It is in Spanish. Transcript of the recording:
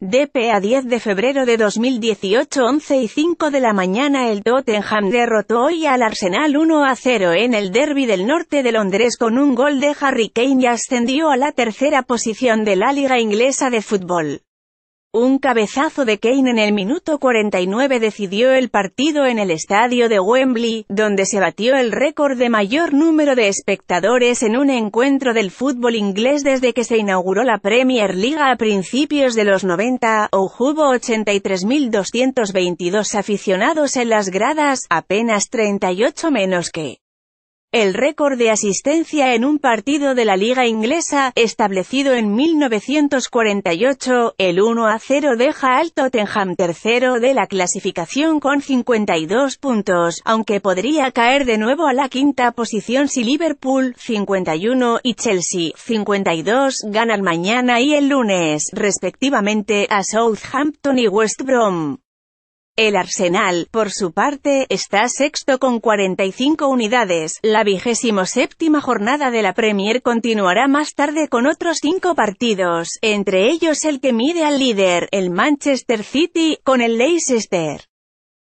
DP a 10 de febrero de 2018 11 y 5 de la mañana el Tottenham derrotó hoy al Arsenal 1 a 0 en el derby del norte de Londres con un gol de Harry Kane y ascendió a la tercera posición de la Liga Inglesa de Fútbol. Un cabezazo de Kane en el minuto 49 decidió el partido en el estadio de Wembley, donde se batió el récord de mayor número de espectadores en un encuentro del fútbol inglés desde que se inauguró la Premier League a principios de los 90, o hubo 83.222 aficionados en las gradas, apenas 38 menos que el récord de asistencia en un partido de la liga inglesa, establecido en 1948, el 1 a 0 deja al Tottenham tercero de la clasificación con 52 puntos, aunque podría caer de nuevo a la quinta posición si Liverpool, 51, y Chelsea, 52, ganan mañana y el lunes, respectivamente, a Southampton y West Brom. El Arsenal, por su parte, está sexto con 45 unidades. La vigésimo séptima jornada de la Premier continuará más tarde con otros cinco partidos, entre ellos el que mide al líder, el Manchester City, con el Leicester.